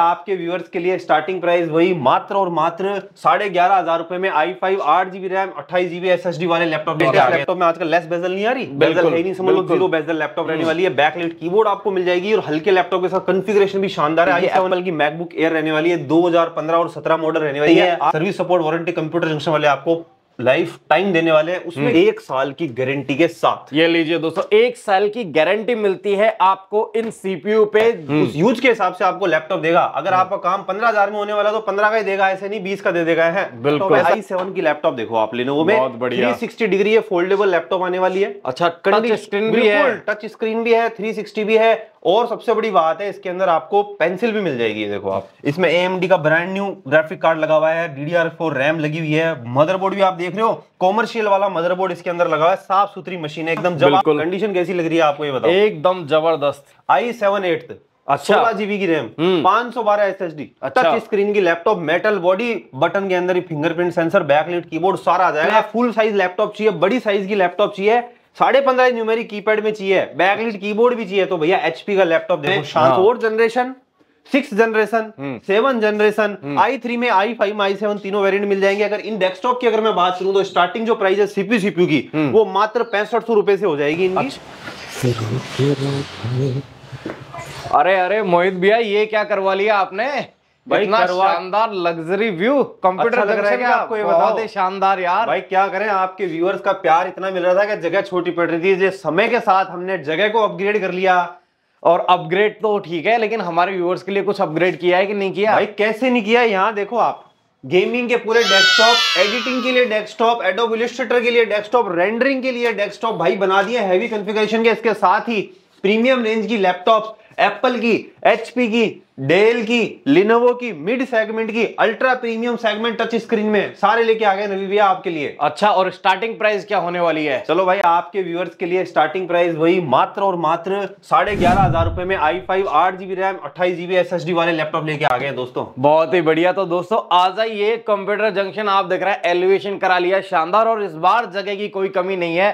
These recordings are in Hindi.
आपके व्यूअर्स के लिए स्टार्टिंग प्राइस वही मात्र और मात्र साढ़े ग्यारह हजार रुपए में आई फाइव आठ जीबी रैम अट्ठाईस जीबी एस एस डी वाले लैपटॉप लैपटॉप में आजकल लेस बेजल नहीं आ रही बेजल है नहीं समझ लो जीरो बेजल लैपटॉप रहने हम्म। वाली है बैकलेट कीबोर्ड आपको मिल जाएगी और हल्के लैपटॉप के साथ कन्फिग्रेशन भी शानदार है आई की मैकबुक एयर रहने वाली है दो हजार पंद्रह और सत्रह मॉडल रहने वाली है service support warranty computer junction वाले आपको लाइफ टाइम देने वाले हैं उसमें हम्म। एक साल की गारंटी के साथ ये लीजिए दोस्तों एक साल की गारंटी मिलती है आपको इन सीपीयू पे हम्म। उस यूज के हिसाब से आपको लैपटॉप देगा अगर हम्म। आपका काम पंद्रह हजार में होने वाला तो पंद्रह का ही देगा ऐसे नहीं बीस का दे देगा है बिल्कुल आई तो सेवन की लैपटॉप देखो आप लेने में बहुत बढ़िया सिक्सटी डिग्री है फोल्डेबल लैपटॉप आने वाली है अच्छा टच स्क्रीन भी है टच स्क्रीन भी है थ्री सिक्सटी भी है और सबसे बड़ी बात है इसके अंदर आपको पेंसिल भी मिल जाएगी देखो आप इसमें ए का ब्रांड न्यू ग्राफिक कार्ड लगा हुआ है डी रैम लगी हुई है मदरबोर्ड भी आप देख रहे हो कॉमर्शियल वाला मदरबोर्ड इसके अंदर लगा हुआ है साफ सुथरी मशीन है एकदम जबरदस्त कंडीशन कैसी लग रही है आपको ये बताओ एकदम जबरदस्त आई सेवन एट अच्छा जीबी की रैम हम्म। पांच सौ बारह S S D touch screen की लैपटॉप मेटल बॉडी बटन के अंदर ही फिंगरप्रिंट सेंसर बैकलिट कीबोर्ड सारा आ जाएगा फुल साइज लैपटॉप चाहिए बड़ी साइज की लैपटॉप चाहिए साढ़े पंद्रह इंच न्यूमेरिक कीपैड में चाहिए बैकलिट कीबोर्ड भी चाहिए तो भैया एचपी का लैपटॉप देखो fourth generation six generation seven generation I three में आई फाइव आई सेवन तीनों वेरिएंट मिल जाएंगे अगर इन डेस्कटॉप की अगर मैं बात करूं तो स्टार्टिंग जो प्राइस है सीपी सीपी की हम्म। वो मात्र पैंसठ सौ रुपए से हो जाएगी इनकी अच्छा। अरे अरे मोहित भैया ये क्या करवा लिया आपने भाई शानदार लग्जरी व्यू कंप्यूटर अच्छा लग रहा है आपको ये बहुत ही शानदार यार भाई क्या करें आपके व्यूअर्स का प्यार इतना मिल रहा था कि जगह छोटी पड़ रही थी जिस समय के साथ हमने जगह को अपग्रेड कर लिया और अपग्रेड तो ठीक है लेकिन हमारे व्यूअर्स के लिए कुछ अपग्रेड किया है कि नहीं किया भाई कैसे नहीं किया यहाँ देखो आप गेमिंग के पूरे डेस्कटॉप एडिटिंग के लिए डेस्कटॉप एडोब इलिस्ट्रेटर के लिए डेस्कटॉप रेंडरिंग के लिए डेस्कटॉप भाई बना दिया हैवी कॉन्फ़िगरेशन के इसके साथ ही प्रीमियम रेंज की लैपटॉप्स एप्पल की एचपी की डेल की लिनोवो की मिड सेगमेंट की ultra premium segment touch screen में सारे लेके आ गए रवि भैया आपके लिए अच्छा और स्टार्टिंग प्राइस क्या होने वाली है चलो भाई आपके व्यूअर्स के लिए स्टार्टिंग प्राइस वही मात्र और मात्र साढ़े ग्यारह हजार रुपए में आई फाइव आठ जीबी रैम अट्ठाईस जीबी एस एस डी वाले लैपटॉप लेके आ गए दोस्तों बहुत ही बढ़िया तो दोस्तों आ जाइए कंप्यूटर जंक्शन आप देख रहे हैं एलिवेशन करा लिया शानदार और इस बार जगह की कोई कमी नहीं है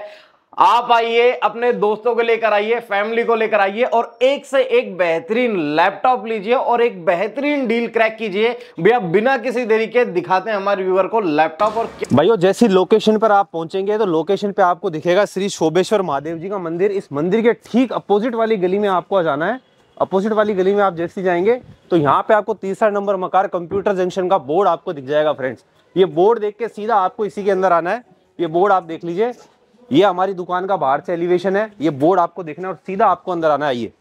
आप आइए अपने दोस्तों को लेकर आइए फैमिली को लेकर आइए और एक से एक बेहतरीन लैपटॉप लीजिए और एक बेहतरीन डील क्रैक कीजिए भैया बिना किसी देरी के दिखाते हैं हमारे व्यूवर को लैपटॉप और भाइयों जैसी लोकेशन पर आप पहुंचेंगे तो लोकेशन पे आपको दिखेगा श्री शोभेश्वर महादेव जी का मंदिर इस मंदिर के ठीक अपोजिट वाली गली में आपको जाना है अपोजिट वाली गली में आप जैसे जाएंगे तो यहाँ पे आपको तीसरा नंबर मकार कंप्यूटर जंक्शन का बोर्ड आपको दिख जाएगा फ्रेंड्स ये बोर्ड देख के सीधा आपको इसी के अंदर आना है ये बोर्ड आप देख लीजिए ये हमारी दुकान का बाहर से एलिवेशन है ये बोर्ड आपको देखना है और सीधा आपको अंदर आना आइए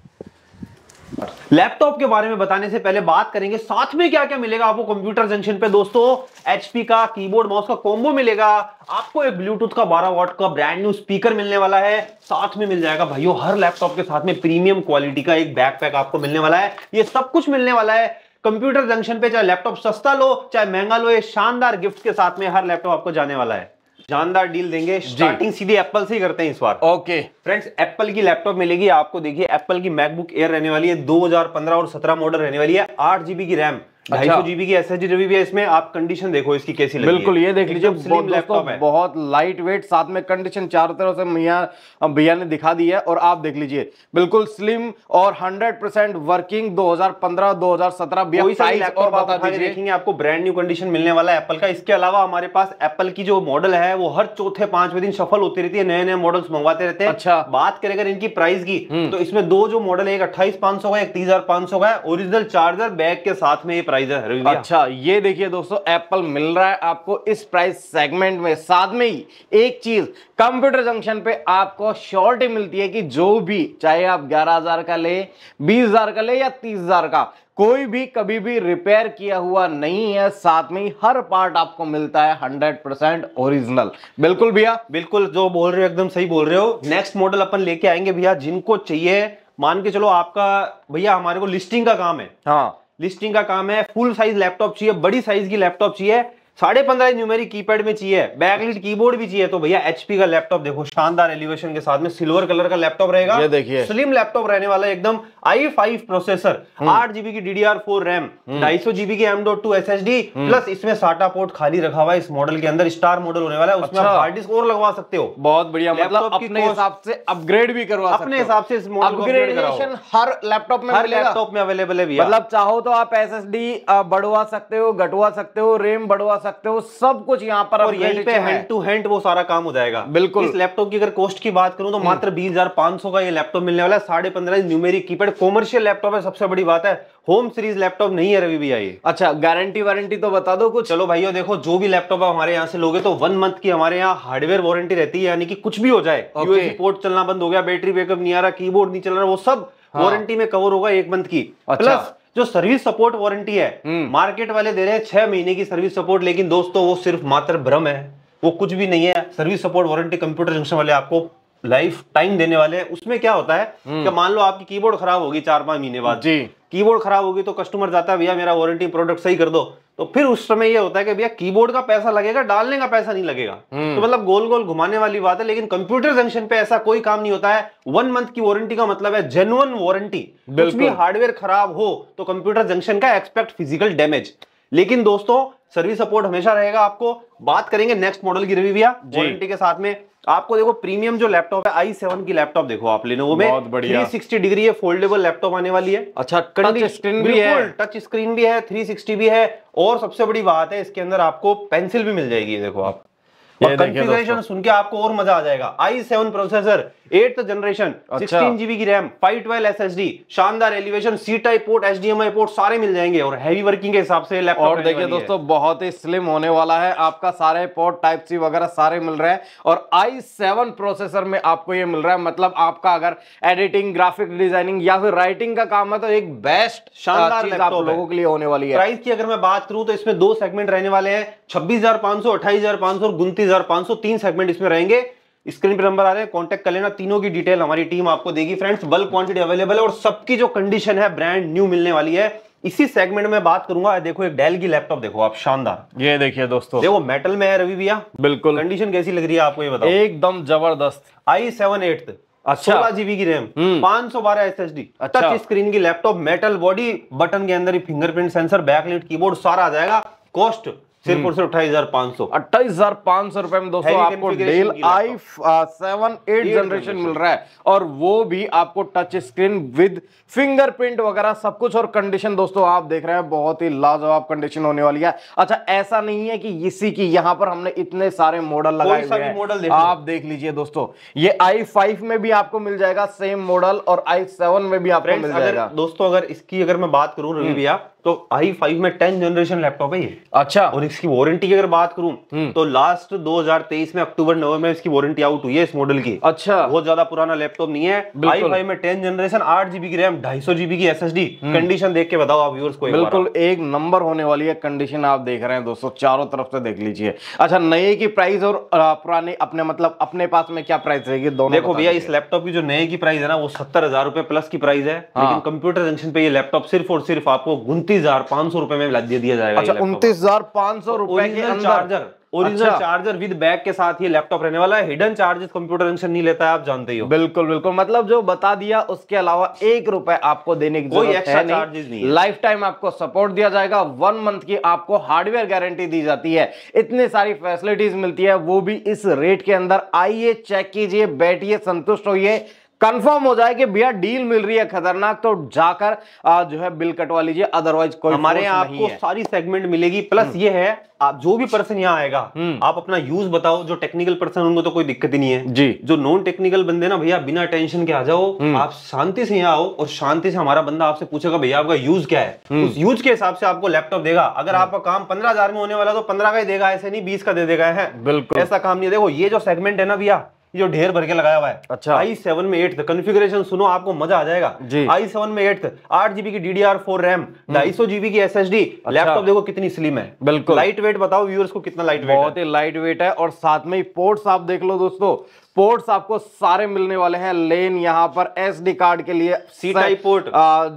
लैपटॉप के बारे में बताने से पहले बात करेंगे साथ में क्या क्या मिलेगा आपको कंप्यूटर जंक्शन पे दोस्तों एचपी का कीबोर्ड माउस का कॉम्बो मिलेगा आपको एक ब्लूटूथ का 12 वॉट का ब्रांड न्यू स्पीकर मिलने वाला है साथ में मिल जाएगा भाइयों हर लैपटॉप के साथ में प्रीमियम क्वालिटी का एक बैकपैक आपको मिलने वाला है ये सब कुछ मिलने वाला है कंप्यूटर जंक्शन पे चाहे लैपटॉप सस्ता लो चाहे महंगा लो ये शानदार गिफ्ट के साथ में हर लैपटॉप आपको जाने वाला है जानदार डील देंगे स्टार्टिंग सीधे एप्पल से ही करते हैं इस बार ओके फ्रेंड्स एप्पल की लैपटॉप मिलेगी आपको देखिए एप्पल की मैकबुक एयर रहने वाली है 2015 और 17 मॉडल रहने वाली है आठ जीबी की रैम ढाई अच्छा। सौ जीबी की एस एच भी है इसमें आप कंडीशन देखो इसकी कैसी लगी बिल्कुल ये देख लीजिए बहुत, बहुत लाइट वेट साथ में कंडीशन चारों तरफ से भैया भैया ने दिखा दी है और आप देख लीजिए बिल्कुल स्लिम और 100 परसेंट वर्किंग 2015 2017 पंद्रह दो और बता दीजिए देखेंगे आपको ब्रांड न्यू कंडीशन मिलने वाला है एप्पल का इसके अलावा हमारे पास एप्पल की जो मॉडल है वो हर चौथे पांचवे दिन सफल होती रहती है नए नए मॉडल्स मंगवाते रहते हैं अच्छा बात करें अगर इनकी प्राइस की हम्म। तो इसमें दो जो मॉडल है एक अट्ठाईस पांच सौ का एक तीस हजार पांच सौ का है ओरिजिनल चार्जर बैग के साथ में ये प्राइस है रवि अच्छा ये देखिए दोस्तों एप्पल मिल रहा है आपको इस प्राइस सेगमेंट में साथ में ही एक चीज कंप्यूटर जंक्शन पे आपको श्योरिटी मिलती है कि जो भी चाहे आप 11000 का ले 20000 का ले या 30000 का कोई भी कभी भी रिपेयर किया हुआ नहीं है साथ में ही हर पार्ट आपको मिलता है 100% परसेंट ओरिजिनल बिल्कुल भैया बिल्कुल जो बोल रहे हो एकदम सही बोल रहे हो नेक्स्ट मॉडल अपन लेके आएंगे भैया जिनको चाहिए मान के चलो आपका भैया हमारे को लिस्टिंग का काम है हाँ लिस्टिंग का काम है फुल साइज लैपटॉप चाहिए बड़ी साइज की लैपटॉप चाहिए साढ़े पंद्रह इंच मेरी कीपैड में चाहिए बैकलिट कीबोर्ड भी चाहिए तो भैया एचपी का लैपटॉप देखो शानदार एलिवेशन के साथ में सिल्वर कलर का लैपटॉप रहेगा देखिए स्लिम लैपटॉप रहने वाला एकदम आई फाइव प्रोसेसर आठ जीबी की डी फोर रैम ढाई सौ जीबी की M dot two S plus इसमें साटा पोर्ट खाली रखा हुआ है इस मॉडल के अंदर स्टार मॉडल होने वाला है उसमें आप हार्ड अच्छा। डिस्क और लगवा सकते हो बहुत बढ़िया मतलब अपग्रेड भी करवा अपने हिसाब से अपग्रेडेशन हर लैपटॉप में हर लैपटॉप में अवेलेबल है मतलब चाहो तो आप एस बढ़वा सकते हो घटवा सकते हो रेम बढ़वा सकते हो सब कुछ यहाँ पर और यहीं पे हैंड टू हैंड वो सारा काम हो जाएगा बिल्कुल इस लैपटॉप की अगर कॉस्ट की बात करूं तो हम्म। मात्र बीस हजार पांच सौ का ये लैपटॉप मिलने वाला है साढ़े पंद्रह न्यूमेरी कीपैड कॉमर्शियल लैपटॉप है सबसे बड़ी बात है होम सीरीज लैपटॉप नहीं है रवि भैया ये अच्छा गारंटी वारंटी तो बता दो कुछ चलो भाइयों देखो जो भी लैपटॉप है हमारे यहाँ से लोगे तो वन मंथ की हमारे यहाँ हार्डवेयर वारंटी रहती है यानी कि कुछ भी हो जाए पोर्ट चलना बंद हो गया बैटरी बैकअप नहीं आ रहा कीबोर्ड नहीं चल रहा वो सब वारंटी हाँ। में कवर होगा एक मंथ की प्लस अच्छा। जो सर्विस सपोर्ट वारंटी है मार्केट हम्म। वाले दे रहे हैं छह महीने की सर्विस सपोर्ट लेकिन दोस्तों वो सिर्फ मात्र भ्रम है वो कुछ भी नहीं है service support warranty computer junction वाले आपको लाइफ टाइम देने वाले हैं उसमें क्या होता है हम्म। कि मान लो आपकी कीबोर्ड खराब होगी चार पांच महीने बाद जी कीबोर्ड खराब होगी तो कस्टमर जाता है भैया मेरा वारंटी प्रोडक्ट सही कर दो तो फिर उस समय ये होता है कि भैया कीबोर्ड का पैसा लगेगा डालने का पैसा नहीं लगेगा हम्म। तो मतलब गोल गोल घुमाने वाली बात है लेकिन कंप्यूटर जंक्शन पे ऐसा कोई काम नहीं होता है वन मंथ की वारंटी का मतलब है जेनुअन वारंटी कुछ भी हार्डवेयर खराब हो तो कंप्यूटर जंक्शन का एक्सपेक्ट फिजिकल डैमेज लेकिन दोस्तों सर्विस सपोर्ट हमेशा रहेगा आपको बात करेंगे नेक्स्ट मॉडल की रिव्यू वारंटी के साथ में आपको देखो प्रीमियम जो लैपटॉप है आई सेवन की लैपटॉप देखो आप वो में बहुत बढ़िया डिग्री है फोल्डेबल लैपटॉप आने वाली है अच्छा टच स्क्रीन भी है टच स्क्रीन भी है थ्री सिक्सटी भी है और सबसे बड़ी बात है इसके अंदर आपको पेंसिल भी मिल जाएगी देखो आप कॉन्फ़िगरेशन सुन के आपको और मजा आ जाएगा I seven processor eighth generation sixteen GB की RAM five twelve S S D शानदार elevation C type port H D M I port सारे मिल जाएंगे और हैवी वर्किंग के हिसाब से लैपटॉप और देखिए दोस्तों बहुत ही स्लिम होने वाला है आपका सारे पोर्ट टाइप सी वगैरह सारे मिल रहे हैं और आई सेवन प्रोसेसर में आपको ये मिल रहा है मतलब आपका अगर एडिटिंग ग्राफिक डिजाइनिंग या फिर राइटिंग का काम है तो एक बेस्ट शानदार आप लोगों के लिए होने वाली है प्राइस की अगर मैं बात करूँ तो इसमें दो सेगमेंट रहने वाले हैं छब्बीस हजार पांच सौ अट्ठाईस हजार पांच सौ उनतीस 35,503 सेगमेंट इसमें रहेंगे स्क्रीन पे नंबर आ रहे हैं कांटेक्ट कर लेना तीनों की डिटेल हमारी टीम आपको देगी फ्रेंड्स बल्क क्वांटिटी अवेलेबल है और सबकी जो कंडीशन है ब्रांड न्यू मिलने वाली है इसी सेगमेंट में बात करूंगा देखो एक डेल की लैपटॉप देखो आप शानदार ये देखिए दोस्तों देखो मेटल में है रवि भैया बिल्कुल कंडीशन कैसी लग रही है आपको ये बताओ एकदम जबरदस्त आई सेवन एट अच्छा सोलह जीबी की रैम हम्म। पांच सौ बारह S S D touch screen की लैपटॉप मेटल बॉडी बटन के अंदर ही फिंगरप्रिंट सेंसर बैकलेट कीबोर्ड सारा आ जाएगा कॉस्ट सिर्फ हम्म। और सिर्फ अट्ठाईस हजार पांच सौ अट्ठाईस हजार पांच सौ रुपए में दोस्तों आपको आई सेवन एट जनरेशन मिल रहा है और वो भी आपको टच स्क्रीन विद फिंगरप्रिंट वगैरह सब कुछ और कंडीशन दोस्तों आप देख रहे हैं बहुत ही लाजवाब कंडीशन होने वाली है अच्छा ऐसा नहीं है कि इसी की यहां पर हमने इतने सारे मॉडल लगाए हैं मॉडल आप देख लीजिए दोस्तों ये आई फाइव में भी आपको मिल जाएगा सेम मॉडल और आई सेवन में भी आपको मिल जाएगा दोस्तों अगर इसकी अगर मैं बात करूं रवि हम्म। भैया तो आई फाइव में टेन जनरेशन लैपटॉप है ये अच्छा और इसकी वारंटी की अगर बात करूं हम्म। तो लास्ट 2023 में अक्टूबर नवंबर में इसकी वारंटी आउट हुई है इस मॉडल की अच्छा बहुत ज्यादा पुराना लैपटॉप नहीं है आई फाइव में टेन जनरेशन आठ जीबी की रैम ढाई सौ जीबी की एस कंडीशन हम्म। देख के बताओ आप व्यूअर्स को बिल्कुल एक नंबर होने वाली है कंडीशन आप देख रहे हैं दोस्तों चारों तरफ से देख लीजिए अच्छा नए की प्राइस और पुराने अपने मतलब अपने पास में क्या प्राइस रहेगी दोनों देखो भैया इस लैपटॉप की जो नए की प्राइस है ना वो सत्तर हजार रुपए प्लस की प्राइस है हाँ। लेकिन कंप्यूटर जंक्शन पे ये लैपटॉप सिर्फ और सिर्फ आपको उन्तीस हजार पांच सौ रुपए में दे दिया जाएगा अच्छा उनतीस हजार पांच सौ रुपए के चार्जर ओरिजिनल अच्छा। चार्जर विद बैग के साथ ही लैपटॉप रहने वाला है हिडन चार्जेस कंप्यूटर जंक्शन नहीं लेता है आप जानते ही हो बिल्कुल बिल्कुल मतलब जो बता दिया उसके अलावा एक रुपए आपको देने की कोई एक्स्ट्रा चार्जेस नहीं लाइफ टाइम आपको सपोर्ट दिया जाएगा वन मंथ की आपको हार्डवेयर गारंटी दी जाती है इतनी सारी फैसिलिटीज मिलती है वो भी इस रेट के अंदर आइए चेक कीजिए बैठिए संतुष्ट होइए कंफर्म हो जाए कि भैया डील मिल रही है खतरनाक तो जाकर जो है बिल कटवा लीजिए अदरवाइज कोई हमारे यहाँ आपको सारी सेगमेंट मिलेगी प्लस हम्म। ये है आप जो भी पर्सन यहाँ आएगा हम्म। आप अपना यूज बताओ जो टेक्निकल पर्सन उनको तो कोई दिक्कत ही नहीं है जी जो नॉन टेक्निकल बंदे ना भैया बिना टेंशन के आ जाओ हम्म। आप शांति से यहाँ आओ और शांति से हमारा बंदा आपसे पूछेगा भैया आपका यूज क्या है उस यूज के हिसाब से आपको लैपटॉप देगा अगर आपका काम पंद्रह में होने वाला तो पंद्रह का ही देगा ऐसे नहीं बीस का दे देगा है बिल्कुल ऐसा काम नहीं देखो ये जो सेगमेंट है ना भैया जो ढेर भर के लगाया हुआ है अच्छा आई सेवन में एट कन्फिग्रेशन सुनो आपको मजा आ जाएगा आई सेवन में एट आठ जीबी की डीडीआर फोर रैम ढाई सौ जीबी की एस एस डी लैपटॉप देखो कितनी स्लिम है बिल्कुल लाइट वेट बताओ व्यूअर्स को कितना लाइट वेट बहुत ही लाइट वेट है और साथ में पोर्ट्स आप देख लो दोस्तों पोर्ट्स आपको सारे मिलने वाले हैं लेन यहाँ पर एस डी कार्ड के लिए सी टाइप पोर्ट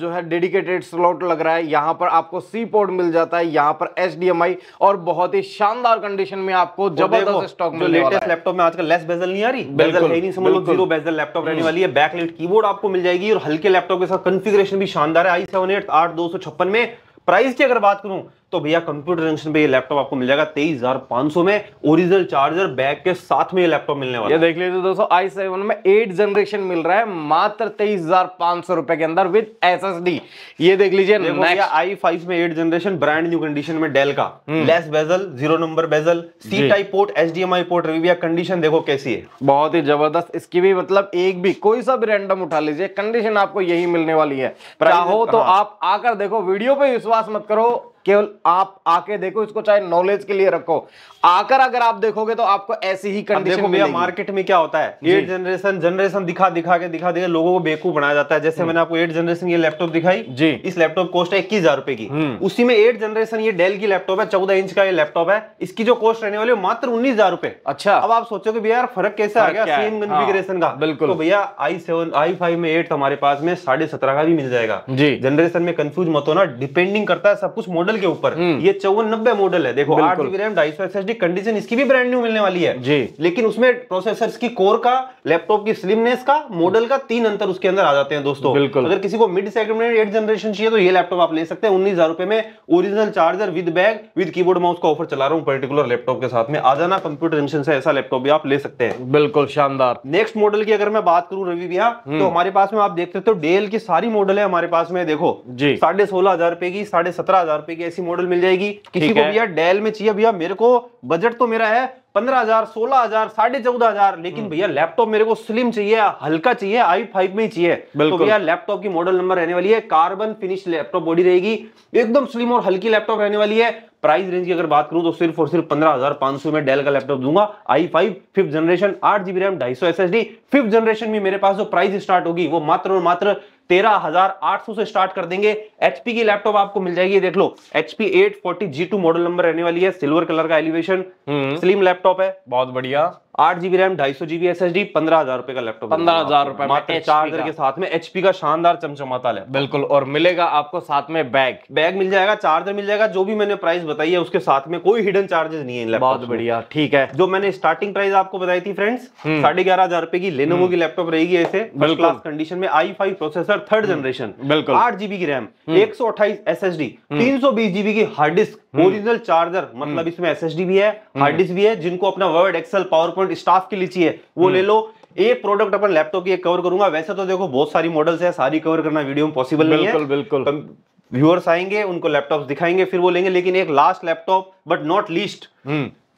जो है डेडिकेटेड स्लॉट लग रहा है यहाँ पर आपको सी पोर्ट मिल जाता है यहाँ पर एस डी एम आई और बहुत ही शानदार कंडीशन में आपको जबरदस्त स्टॉक जो लेटेस्ट लैपटॉप में आजकल लेस बेजल नहीं आ रही बेजल है नहीं समझ लो जीरो बेजल लैपटॉप रहने हम्म। वाली है बैकलेट कीबोर्ड आपको मिल जाएगी और हल्के लैपटॉप के साथ कॉन्फ़िगरेशन भी शानदार है आई सेवन एट आठ दो सौ छप्पन में प्राइस की अगर बात करूं तो भैया कंप्यूटर जंक्शन पे ये लैपटॉप आपको मिल जाएगा तेईस हजार पांच सौ में ओरिजिनल चार्जर बैग के साथ में ये लैपटॉप मिलने वाला है देख लीजिए दोस्तों आई सेवन में एट जनरेशन मिल रहा है मात्र तेईस हजार पांच सौ रुपए के अंदर विद एस एस डी ये देख लीजिए आई फाइव में eight generation brand new condition में डेल का less bezel zero number bezel C type port H D M I port review condition देखो कैसी है बहुत ही जबरदस्त इसकी भी मतलब एक भी कोई सा भी रैंडम उठा लीजिए कंडीशन आपको यही मिलने वाली है चाहो तो हाँ। आप आकर देखो वीडियो पे विश्वास मत करो केवल आप आके देखो इसको चाहे नॉलेज के लिए रखो आकर अगर आप देखोगे तो आपको ऐसी ही कंडीशन मिलेगी मार्केट में क्या होता है एट जनरेशन जनरेशन दिखा दिखा के दिखा दिखा लोगों को बेकूफ बनाया जाता है जैसे हम्म। मैंने आपको एट जनरेशन ये लैपटॉप दिखाई जी इस लैपटॉप कॉस्ट है इक्कीस हजार रुपए की हम्म। उसी में एट जनरेशन ये डेल की लैपटॉप है चौदह इंच का ये लैपटॉप है इसकी जो कॉस्ट रहने वाली है मात्र उन्नीस हजार रुपए अच्छा अब आप सोचोगे भैया फर्क कैसे आ गया सेम कन्फिग्रेशन हाँ, का बिल्कुल तो भैया आई सेवन आई फाइव में एट हमारे पास में साढ़े सत्रह का भी मिल जाएगा जी जनरेशन में कंफ्यूज मत होना डिपेंडिंग करता है सब कुछ मॉडल मॉडल के ऊपर हम्म। ये चौवन नब्बे मॉडल है देखो आठ जीबी रैम ढाई सौ एस एस डी कंडीशन इसकी भी ब्रांड न्यू मिलने वाली है जी लेकिन उसमें प्रोसेसर की कोर का लैपटॉप की स्लिमनेस का मॉडल का तीन अंतर उसके अंदर आ जाते हैं दोस्तों बिल्कुल अगर किसी को मिड सेगमेंट एट जनरेशन चाहिए तो ये लैपटॉप आप ले सकते हैं उन्नीस हजार रुपए में original charger with bag with keyboard mouse का ऑफर चला रहा हूँ पर्टिकुलर लैपटॉप के साथ में आ जाना कंप्यूटर जंक्शन से ऐसा लैपटॉप भी आप ले सकते हैं बिल्कुल शानदार नेक्स्ट मॉडल की अगर मैं बात करूँ रवि भैया हम्म। तो हमारे पास में आप देख सकते हो डेल की सारी मॉडल है हमारे पास में देखो जी साढ़े सोलह हजार रुपए की साढ़े सत्रह हजार रुपए एक ऐसी मॉडल मिल जाएगी किसी को भैया डेल में चाहिए भैया मेरे को बजट तो मेरा है पंद्रह हजार सोलह हजार साढ़े चौदह हजार लेकिन हम्म। भैया लैपटॉप मेरे को स्लिम चाहिए हल्का चाहिए आई फाइव में ही चाहिए तो भैया लैपटॉप की मॉडल नंबर रहने वाली है कार्बन फिनिश लैपटॉप बॉडी रहेगी एकदम स्लिम और हल्की लैपटॉप रहने वाली है प्राइस रेंज की अगर बात करूं तो सिर्फ और सिर्फ पंद्रह हजार पांच सौ में डेल का लैपटॉप दूंगा आई फाइव फिफ्थ जनरेशन आठ जीबी रैम ढाई सौ S S D fifth generation में मेरे पास जो प्राइस स्टार्ट होगी वो मात्र और मात्र सौ से स्टार्ट कर देंगे एचपी की लैपटॉप आपको मिल जाएगी देख लो HP G two model number रहने वाली है सिल्वर कलर का एलिवेशन स्लिम लैपटॉप है बहुत बढ़िया आठ जीबी रैम ढाई सौ जीबी एस एस डी पंद्रह हजार रुपए का लैपटॉप पंद्रह हजार रुपए मात्र चार्जर के साथ में एचपी का शानदार चमचमाता है बिल्कुल और मिलेगा आपको साथ में बैग बैग मिल जाएगा चार्जर मिल जाएगा जो भी मैंने प्राइस बताई है उसके साथ में कोई हिडन चार्जेस नहीं है बहुत बढ़िया ठीक है जो मैंने स्टार्टिंग प्राइस आपको बताई थी फ्रेंड्स हम्म। साढ़े ग्यारह हजार रुपए की लेनोवो हम्म। की लैपटॉप रहेगी ऐसे क्लास कंडीशन में I five processor third generation बिल्कुल आठ जीबी की रैम हम्म। एक सौ अट्ठाईस एस एस डी तीन सौ बीस जीबी की हार्ड डिस्क हम्म। ओरिजिनल चार्जर मतलब हम्म। इसमें एस भी है हार्ड हम्म। डिस्क भी है जिनको अपना Word Excel PowerPoint staff के लिए चाहिए वो ले लो एक प्रोडक्ट अपन लैपटॉप की कवर करूंगा वैसे तो देखो बहुत सारी मॉडल्स है सारी कवर करना वीडियो में पॉसिबल नहीं है बिल्कुल व्यूअर्स आएंगे उनको लैपटॉप दिखाएंगे फिर वो लेंगे लेकिन एक last laptop but not least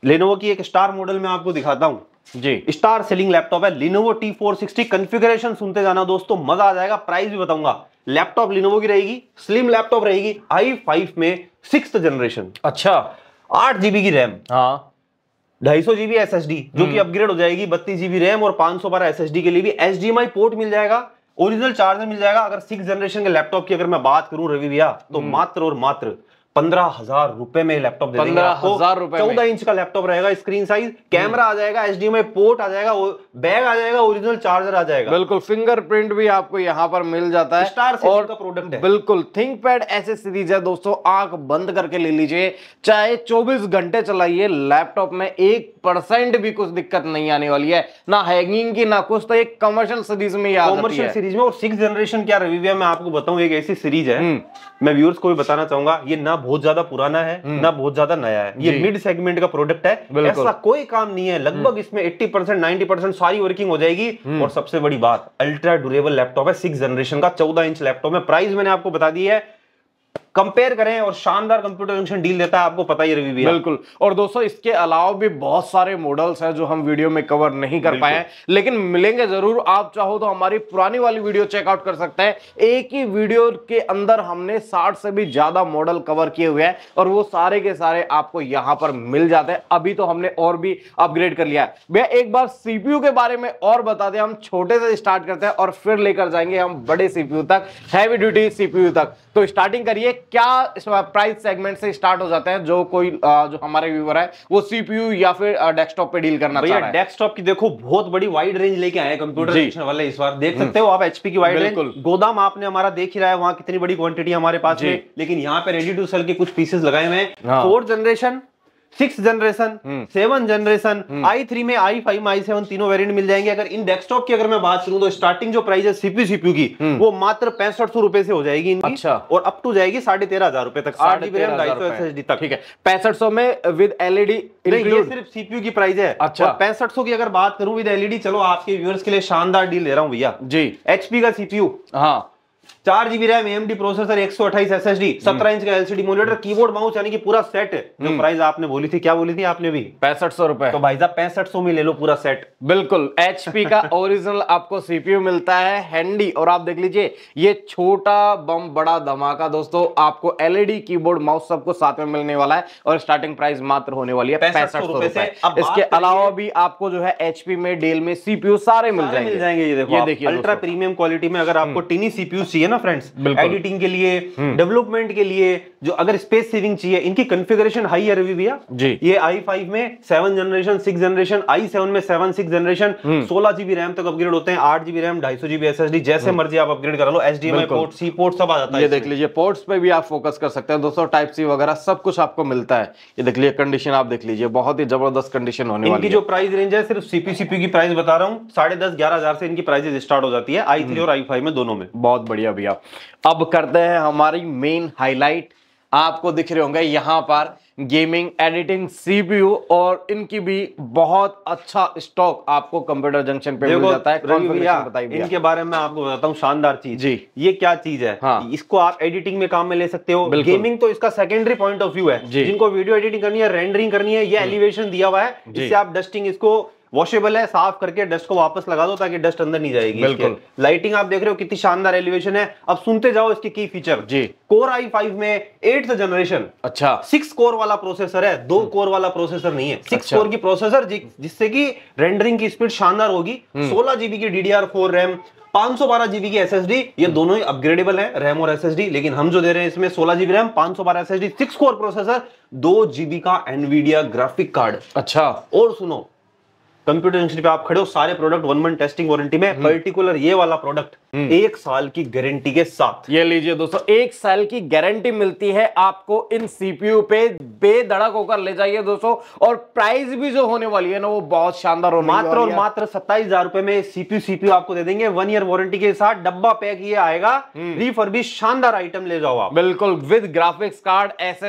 Lenovo की एक स्टार मॉडल में आपको दिखाता हूँ जी स्टार सेलिंग लैपटॉप है Lenovo T four sixty configuration सुनते जाना दोस्तों मजा आ जाएगा प्राइस भी बताऊंगा लैपटॉप लिनोवो की रहेगी स्लिम लैपटॉप रहेगी आई फाइव में सिक्स जनरेशन अच्छा आठ जीबी की रैम हाँ ढाई सौ जीबी एस जो कि हम्म। अपग्रेड हो जाएगी बत्तीस जीबी रैम और पांच सौ बारह एस के लिए भी एच पोर्ट मिल जाएगा ओरिजिनल चार्जर मिल जाएगा अगर सिक्स जनरेशन के लैपटॉप की अगर मैं बात करूं रवि भैया तो हम्म। मात्र और मात्र पंद्रह हजार रुपए में लैपटॉप पंद्रह हजार रुपए चौदह इंच का लैपटॉप रहेगा स्क्रीन साइज कैमरा आ जाएगा एच पोर्ट आ जाएगा बैग आ जाएगा ओरिजिनल चार्जर आ जाएगा बिल्कुल फिंगरप्रिंट भी आपको यहाँ पर मिल जाता है स्टार और का प्रोडक्ट है बिल्कुल थिंक पैड ऐसे सीरीज है दोस्तों आंख बंद करके ले लीजिए चाहे चौबीस घंटे चलाइए लैपटॉप में एक परसेंट भी कुछ दिक्कत नहीं आने वाली है ना हैंगिंग की ना कुछ तो एक कमर्शियल सीरीज में कमर्शियल सीरीज में और सिक्स जनरेशन क्या रिव्यू मैं आपको बताऊँ एक ऐसी सीरीज है हम्म। मैं व्यूअर्स को भी बताना चाहूंगा ये ना बहुत ज्यादा पुराना है हम्म। ना बहुत ज्यादा नया है ये मिड सेगमेंट का प्रोडक्ट है ऐसा कोई काम नहीं है लगभग हम्म। इसमें एट्टी परसेंट नाइनटी परसेंट सारी वर्किंग हो जाएगी हम्म। और सबसे बड़ी बात अल्ट्रा ड्यूरेबल लैपटॉप है सिक्स जनरेशन का चौदह इंच लैपटॉप है प्राइस मैंने आपको बता दी है कंपेयर करें और शानदार कंप्यूटर जंक्शन डील देता है आपको पता ही रवि बिल्कुल और दोस्तों इसके अलावा भी बहुत सारे मॉडल्स हैं जो हम वीडियो में कवर नहीं कर पाए लेकिन मिलेंगे जरूर आप चाहो तो हमारी पुरानी वाली वीडियो चेकआउट कर सकते हैं एक ही वीडियो के अंदर हमने साठ से भी ज्यादा मॉडल कवर किए हुए हैं और वो सारे के सारे आपको यहाँ पर मिल जाते हैं अभी तो हमने और भी अपग्रेड कर लिया है भैया एक बार सीपीयू के बारे में और बता दें हम छोटे से स्टार्ट करते हैं और फिर लेकर जाएंगे हम बड़े सीपीयू तक हैवी ड्यूटी सीपीयू तक तो स्टार्टिंग करिए क्या प्राइस सेगमेंट से स्टार्ट हो जाते हैं जो कोई जो हमारे व्यूवर है वो सीपीयू या फिर डेस्कटॉप पे डील करना भैया डेस्कटॉप की देखो बहुत बड़ी वाइड रेंज लेके आए कंप्यूटर वाले इस बार देख हम्म। सकते हो आप एचपी की वाइड रेंज गोदाम आपने हमारा देख ही रहा है वहाँ कितनी बड़ी क्वांटिटी हमारे पास है लेकिन यहाँ पे रेडी टू सेल के कुछ पीसेस लगाए हुए हैं फोर्थ हाँ। जनरेशन सिक्स जनरेशन हम्म। सेवन जनरेशन आई हम्म। थ्री में आई फाइव आई सेवन तीनों वेरिएंट मिल जाएंगे अगर इन डेस्कटॉप की अगर मैं बात करूं तो स्टार्टिंग जो प्राइस है सीपीयू सीपीयू की हम्म। वो मात्र पैंसठ सौ रुपए से हो जाएगी इनकी अच्छा और अप टू जाएगी साढ़े तेरह हजार रुपए तक तक ठीक है पैंसठ सौ में विद एलईडी e ये सिर्फ सीपीयू की प्राइस है अच्छा पैंसठ सौ की अगर बात करूं विद एलईडी e चलो आपके व्यूअर्स के लिए शानदार डील दे रहा हूँ भैया जी एचपी का सीपीयू हाँ चार GB RAM M D processor एक सौ अठाईस एस एस डी सत्रह इंच का एलसीडी मोनिटर कीबोर्ड माउस यानी कि पूरा सेट जो प्राइस हम्म। आपने बोली थी क्या बोली थी आपने भी पैंसठ सौ रुपए तो भाई साहब पैंसठ सौ में ले लो पूरा सेट बिल्कुल एचपी का ओरिजिनल आपको सीपीयू मिलता है हैंडी और आप देख लीजिए ये छोटा बम बड़ा धमाका दोस्तों आपको एलईडी कीबोर्ड माउस सबको साथ में मिलने वाला है और स्टार्टिंग प्राइस मात्र होने वाली है पैंसठ सौ रुपए इसके अलावा भी आपको जो है एचपी में डेल में सीपीयू सारे मिल जाएंगे ये देखिए अल्ट्रा प्रीमियम क्वालिटी में अगर आपको टिनी हम्म। सीपीयू चाहिए ना फ्रेंड्स एडिटिंग के लिए डेवलपमेंट हम्म। के लिए जो अगर स्पेस सेविंग चाहिए इनकी कॉन्फ़िगरेशन हाई है रवि भैया ये आई फाइव में seven generation six generation I seven में सेवन सिक्स जनरेशन सोलह जीबी रैम तक अपग्रेड होते हैं आठ जीबी रैम ढाई सौ जीबी एस जैसे हम्म। मर्जी आप अपग्रेड करा लो H D port C port सब आ जाता है ये देख लीजिए पोर्ट्स पे भी आप फोकस कर सकते हैं दोस्तों टाइप सी वगैरह सब कुछ आपको मिलता है ये देख लीजिए कंडीशन आप देख लीजिए बहुत ही जबरदस्त कंडीशन होने वाली है जो प्राइस रेंज है सिर्फ सीपी सीपी की प्राइस बता रहा हूँ साढ़े दस ग्यारह हजार से इनकी प्राइसेज स्टार्ट हो जाती है आई थ्री हम्म। और आई फाइव में दोनों में बहुत बढ़िया भैया अब करते हैं हमारी मेन हाईलाइट आपको दिख रहे होंगे यहाँ पर गेमिंग एडिटिंग सीपीयू और इनकी भी बहुत अच्छा स्टॉक आपको कंप्यूटर जंक्शन पे मिल जाता है बताइए इनके बारे में आपको बताता हूँ शानदार चीज जी ये क्या चीज है हाँ। इसको आप एडिटिंग में काम में ले सकते हो गेमिंग तो इसका सेकेंडरी पॉइंट ऑफ व्यू है जिनको वीडियो एडिटिंग करनी है रेंडरिंग करनी है ये एलिवेशन हम्म। दिया हुआ है जिससे आप डस्टिंग इसको वॉशेबल है साफ करके डस्ट को वापस लगा दो ताकि डस्ट अंदर नहीं जाएगी बिल्कुल लाइटिंग आप देख रहे हो कितनी शानदार एलिवेशन है अब सुनते जाओ इसके की फीचर जी कोर आई फाइव में एट जनरेशन अच्छा सिक्स कोर वाला प्रोसेसर है दो कोर हम्म। वाला प्रोसेसर नहीं है सिक्स अच्छा। कोर की प्रोसेसर जिससे की रेंडरिंग की स्पीड शानदार होगी हम्म। सोलह जीबी की डीडीआर फोर रैम 512 जीबी की एसएसडी ये हम्म। दोनों ही अपग्रेडेबल है रैम और एसएसडी लेकिन हम जो दे रहे हैं इसमें 16 GB RAM 512 SSD six core processor दो जीबी का एनवीडिया ग्राफिक कार्ड अच्छा और सुनो कंप्यूटर जंक्शन पे आप खड़े हो सारे product one month testing warranty में पर्टिकुलर हम्म। ये वाला प्रोडक्ट हम्म। एक साल की गारंटी के साथ ये लीजिए दोस्तों एक साल की गारंटी मिलती है आपको इन सीपीयू पे बेधड़क होकर ले जाइए दोस्तों और प्राइस भी जो होने वाली है ना वो बहुत शानदार और मात्र और मात्र सत्ताईस हजार रुपए में सीपीयू सीपीयू आपको दे देंगे वन ईयर वारंटी के साथ डब्बा पैक ये आएगा रिफर्बिश हम्म। शानदार आइटम ले जाओ आप बिल्कुल विद ग्राफिक्स कार्ड एस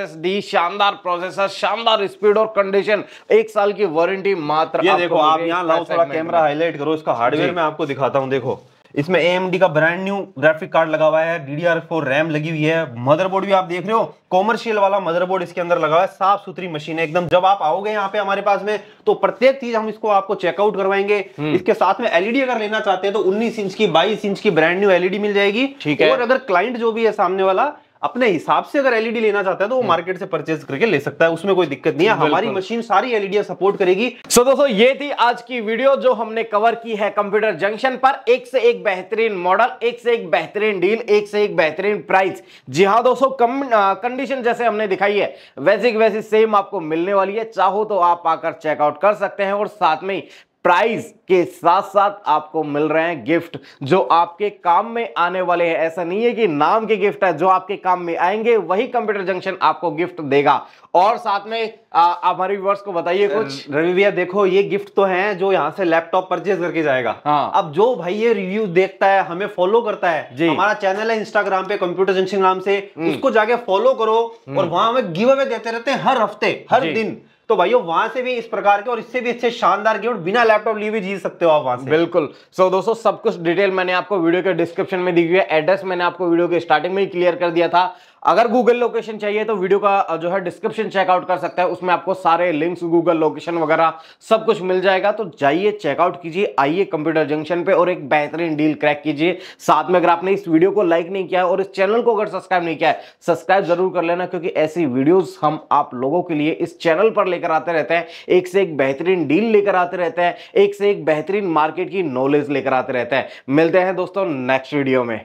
शानदार प्रोसेसर शानदार स्पीड और कंडीशन एक साल की वारंटी मात्र देखो आप यहाँ लाओ थोड़ा कैमरा हाईलाइट करो इसका हार्डवेयर में आपको दिखाता हूँ देखो इसमें ए का ब्रांड न्यू ग्राफिक कार्ड लगा हुआ है डी रैम लगी हुई है मदरबोर्ड भी आप देख रहे हो कॉमर्शियल वाला मदरबोर्ड इसके अंदर लगा हुआ है साफ सुथरी मशीन है एकदम जब आप आओगे यहाँ पे हमारे पास में तो प्रत्येक चीज हम इसको आपको चेकआउट करवाएंगे हम्म। इसके साथ में एलईडी e अगर लेना चाहते हैं तो उन्नीस इंच की बाईस इंच की ब्रांड न्यू एलईडी मिल जाएगी ठीक है और अगर क्लाइंट जो भी है सामने वाला अपने हिसाब से अगर एलईडी e लेना चाहता है तो वो मार्केट हम्म। से परचेज करके ले सकता है उसमें कोई दिक्कत नहीं है हमारी मशीन सारी एलईडी सपोर्ट e करेगी सो so, दोस्तों ये थी आज की वीडियो जो हमने कवर की है कंप्यूटर जंक्शन पर एक से एक बेहतरीन मॉडल एक से एक बेहतरीन डील एक से एक बेहतरीन प्राइस जी हाँ दोस्तों कंडीशन जैसे हमने दिखाई है वैसे वैसे सेम आपको मिलने वाली है चाहो तो आप आकर चेकआउट कर सकते हैं और साथ में प्राइज के साथ साथ आपको मिल रहे हैं गिफ्ट जो आपके काम में आने वाले हैं ऐसा नहीं है कि नाम के गिफ्ट है जो आपके काम में आएंगे वही कंप्यूटर जंक्शन आपको गिफ्ट देगा और साथ में आप हमारे व्यूवर्स को बताइए कुछ रवि भैया देखो ये गिफ्ट तो है जो यहाँ से लैपटॉप परचेज करके जाएगा हाँ। अब जो भाई ये रिव्यू देखता है हमें फॉलो करता है जी। हमारा चैनल है इंस्टाग्राम पे कंप्यूटर जंक्शन नाम से हम्म। उसको जाके फॉलो करो और हम्म। वहां हमें गिव अवे देते रहते हैं हर हफ्ते हर दिन तो भाइयों वहां से भी इस प्रकार के और इससे भी अच्छे शानदार गिफ्ट बिना लैपटॉप लिए भी जीत सकते हो आप वहां से बिल्कुल सो so, दोस्तों सब कुछ डिटेल मैंने आपको वीडियो के डिस्क्रिप्शन में दी हुई है एड्रेस मैंने आपको वीडियो के स्टार्टिंग में ही क्लियर कर दिया था अगर गूगल लोकेशन चाहिए तो वीडियो का जो है डिस्क्रिप्शन चेकआउट कर सकता है उसमें आपको सारे लिंक्स गूगल लोकेशन वगैरह सब कुछ मिल जाएगा तो जाइए चेकआउट कीजिए आइए कंप्यूटर जंक्शन पे और एक बेहतरीन डील क्रैक कीजिए साथ में अगर आपने इस वीडियो को लाइक नहीं किया है और इस चैनल को अगर सब्सक्राइब नहीं किया है सब्सक्राइब जरूर कर लेना क्योंकि ऐसी वीडियोज हम आप लोगों के लिए इस चैनल पर लेकर आते रहते हैं एक से एक बेहतरीन डील लेकर आते रहते हैं एक से एक बेहतरीन मार्केट की नॉलेज लेकर आते रहते हैं मिलते हैं दोस्तों नेक्स्ट वीडियो में